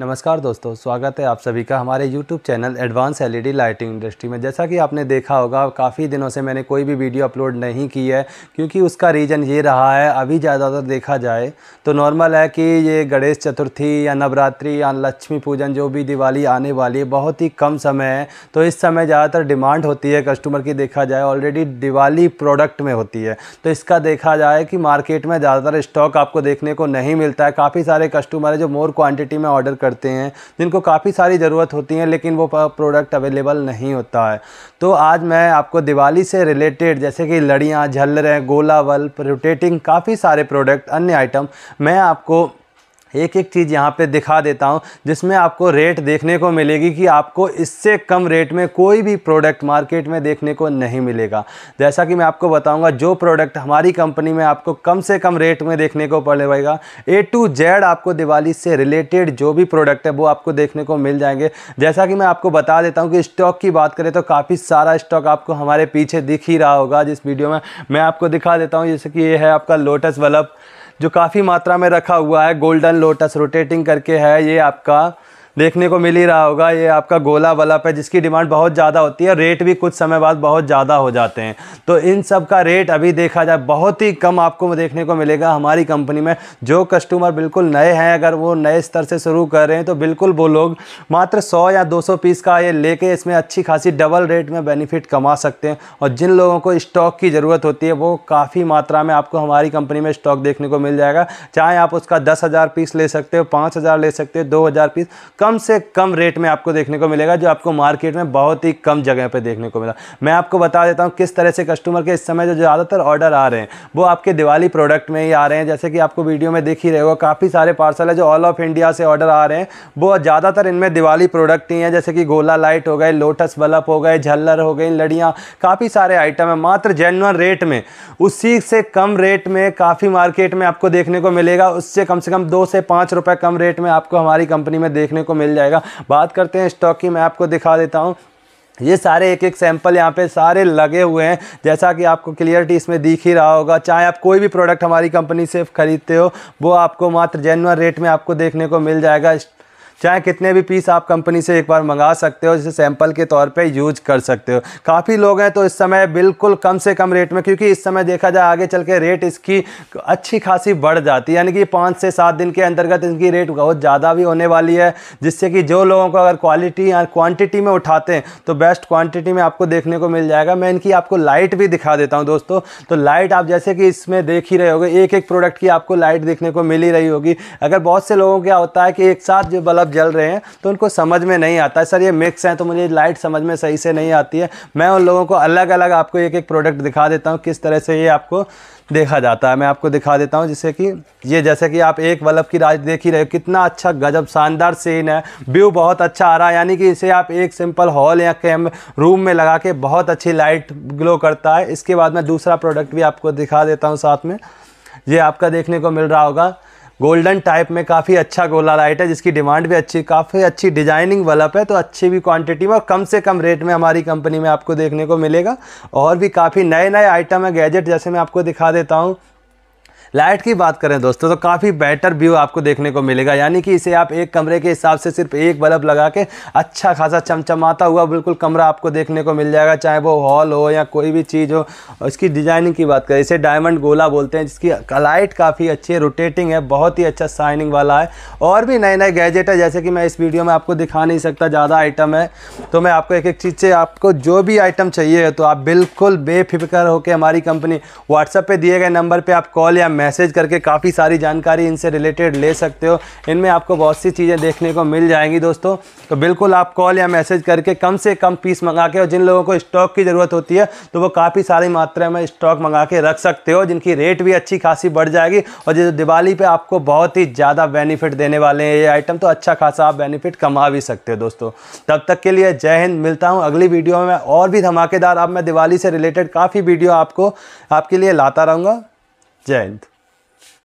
नमस्कार दोस्तों स्वागत है आप सभी का हमारे YouTube channel advance LED lighting industry में जैसा कि आपने देखा होगा काफ़ी दिनों से मैंने कोई भी वीडियो अपलोड नहीं की है क्योंकि उसका रीज़न ये रहा है अभी ज़्यादातर देखा जाए तो नॉर्मल है कि ये गणेश चतुर्थी या नवरात्रि या लक्ष्मी पूजन जो भी दिवाली आने वाली है बहुत ही कम समय है तो इस समय ज़्यादातर डिमांड होती है कस्टमर की देखा जाए ऑलरेडी दिवाली प्रोडक्ट में होती है तो इसका देखा जाए कि मार्केट में ज़्यादातर स्टॉक आपको देखने को नहीं मिलता है काफ़ी सारे कस्टमर है जो मोर क्वान्टिटी में ऑर्डर करते हैं जिनको काफ़ी सारी ज़रूरत होती है लेकिन वो प्रोडक्ट अवेलेबल नहीं होता है तो आज मैं आपको दिवाली से रिलेटेड जैसे कि लड़ियाँ झलरें गोला बल्ब रोटेटिंग काफ़ी सारे प्रोडक्ट अन्य आइटम मैं आपको एक एक चीज़ यहाँ पे दिखा देता हूँ जिसमें आपको रेट देखने को मिलेगी कि आपको इससे कम रेट में कोई भी प्रोडक्ट मार्केट में देखने को नहीं मिलेगा जैसा कि मैं आपको बताऊँगा जो प्रोडक्ट हमारी कंपनी में आपको कम से कम रेट में देखने को पड़ेगा ए टू जेड आपको दिवाली से रिलेटेड जो भी प्रोडक्ट है वो आपको देखने को मिल जाएंगे जैसा कि मैं आपको बता देता हूँ कि स्टॉक की बात करें तो काफ़ी सारा स्टॉक आपको हमारे पीछे दिख ही रहा होगा जिस वीडियो में मैं आपको दिखा देता हूँ जैसे कि ये है आपका लोटस बल्ब जो काफ़ी मात्रा में रखा हुआ है गोल्डन लोटस रोटेटिंग करके है ये आपका देखने को मिल ही रहा होगा ये आपका गोला बल्ब है जिसकी डिमांड बहुत ज़्यादा होती है रेट भी कुछ समय बाद बहुत ज़्यादा हो जाते हैं तो इन सब का रेट अभी देखा जाए बहुत ही कम आपको देखने को मिलेगा हमारी कंपनी में जो कस्टमर बिल्कुल नए हैं अगर वो नए स्तर से शुरू कर रहे हैं तो बिल्कुल वो लोग मात्र सौ या दो पीस का ये लेके इसमें अच्छी खासी डबल रेट में बेनिफिट कमा सकते हैं और जिन लोगों को स्टॉक की ज़रूरत होती है वो काफ़ी मात्रा में आपको हमारी कंपनी में स्टॉक देखने को मिल जाएगा चाहे आप उसका दस हज़ार पीस ले सकते हो पाँच हज़ार ले सकते हो दो हज़ार पीस कम से कम रेट में आपको देखने को मिलेगा जो आपको मार्केट में बहुत ही कम जगह पर देखने को मिला मैं आपको बता देता हूँ किस तरह से कस्टमर के इस समय जो ज़्यादातर ऑर्डर आ रहे हैं वो आपके दिवाली प्रोडक्ट में ही आ रहे हैं जैसे कि आपको वीडियो में देख ही रहे हो काफ़ी सारे पार्सल है जो ऑल ऑफ इंडिया से ऑर्डर आ रहे हैं वो ज़्यादातर इनमें दिवाली प्रोडक्ट ही हैं जैसे कि गोला लाइट हो गए लोटस बल्ब हो गए झल्लर हो गई लड़ियाँ काफ़ी सारे आइटम हैं मात्र जेनवन रेट में उसी से कम रेट में काफ़ी मार्केट में आपको देखने को मिलेगा उससे कम से कम दो से पाँच रुपये कम रेट में आपको हमारी कंपनी में देखने को मिल जाएगा बात करते हैं स्टॉक की मैं आपको दिखा देता हूँ ये सारे एक एक सैंपल यहाँ पे सारे लगे हुए हैं जैसा कि आपको क्लियरिटी इसमें दिख ही रहा होगा चाहे आप कोई भी प्रोडक्ट हमारी कंपनी से ख़रीदते हो वो आपको मात्र जेनुअन रेट में आपको देखने को मिल जाएगा चाहे कितने भी पीस आप कंपनी से एक बार मंगा सकते हो जिसे सैंपल के तौर पे यूज कर सकते हो काफ़ी लोग हैं तो इस समय बिल्कुल कम से कम रेट में क्योंकि इस समय देखा जाए आगे चल के रेट इसकी अच्छी खासी बढ़ जाती है यानी कि पाँच से सात दिन के अंतर्गत इनकी रेट बहुत ज़्यादा भी होने वाली है जिससे कि जो लोगों को अगर क्वालिटी या क्वान्टिटी में उठाते हैं तो बेस्ट क्वान्टिटी में आपको देखने को मिल जाएगा मैं इनकी आपको लाइट भी दिखा देता हूँ दोस्तों तो लाइट आप जैसे कि इसमें देख ही रहे हो एक एक प्रोडक्ट की आपको लाइट देखने को मिल ही रही होगी अगर बहुत से लोगों क्या होता है कि एक साथ जो बल्ब बल्ब जल रहे हैं तो उनको समझ में नहीं आता सर ये मिक्स हैं तो मुझे लाइट समझ में सही से नहीं आती है मैं उन लोगों को अलग अलग आपको एक एक प्रोडक्ट दिखा देता हूँ किस तरह से ये आपको देखा जाता है मैं आपको दिखा देता हूँ जिससे कि ये जैसे कि आप एक बल्ब की राज देख ही रहे हो कितना अच्छा गजब शानदार सीन है व्यू बहुत अच्छा आ रहा है यानी कि इसे आप एक सिंपल हॉल या कैम रूम में लगा के बहुत अच्छी लाइट ग्लो करता है इसके बाद मैं दूसरा प्रोडक्ट भी आपको दिखा देता हूँ साथ में ये आपका देखने को मिल रहा होगा गोल्डन टाइप में काफ़ी अच्छा गोला लाइट है जिसकी डिमांड भी अच्छी काफ़ी अच्छी डिजाइनिंग वलप है तो अच्छी भी क्वांटिटी में और कम से कम रेट में हमारी कंपनी में आपको देखने को मिलेगा और भी काफ़ी नए नए आइटम है गैजेट जैसे मैं आपको दिखा देता हूँ लाइट की बात करें दोस्तों तो काफ़ी बेटर व्यू आपको देखने को मिलेगा यानी कि इसे आप एक कमरे के हिसाब से सिर्फ एक बल्ब लगा के अच्छा खासा चमचमाता हुआ बिल्कुल कमरा आपको देखने को मिल जाएगा चाहे वो हॉल हो या कोई भी चीज़ हो इसकी डिजाइनिंग की बात करें इसे डायमंड गोला बोलते हैं जिसकी लाइट काफ़ी अच्छी है रोटेटिंग है बहुत ही अच्छा शाइनिंग वाला है और भी नए नए गैजेट है जैसे कि मैं इस वीडियो में आपको दिखा नहीं सकता ज़्यादा आइटम है तो मैं आपको एक एक चीज़ से आपको जो भी आइटम चाहिए तो आप बिल्कुल बेफिक्र होकर हमारी कंपनी व्हाट्सएप पर दिए गए नंबर पर आप कॉल या मैसेज करके काफ़ी सारी जानकारी इनसे रिलेटेड ले सकते हो इनमें आपको बहुत सी चीज़ें देखने को मिल जाएंगी दोस्तों तो बिल्कुल आप कॉल या मैसेज करके कम से कम पीस मंगा के और जिन लोगों को स्टॉक की ज़रूरत होती है तो वो काफ़ी सारी मात्रा में स्टॉक मंगा के रख सकते हो जिनकी रेट भी अच्छी खासी बढ़ जाएगी और जो दिवाली पर आपको बहुत ही ज़्यादा बेनिफिट देने वाले हैं ये आइटम तो अच्छा खासा आप बेनिफिट कमा भी सकते हो दोस्तों तब तक के लिए जय हिंद मिलता हूँ अगली वीडियो में और भी धमाकेदार अब मैं दिवाली से रिलेटेड काफ़ी वीडियो आपको आपके लिए लाता रहूँगा जय हिंद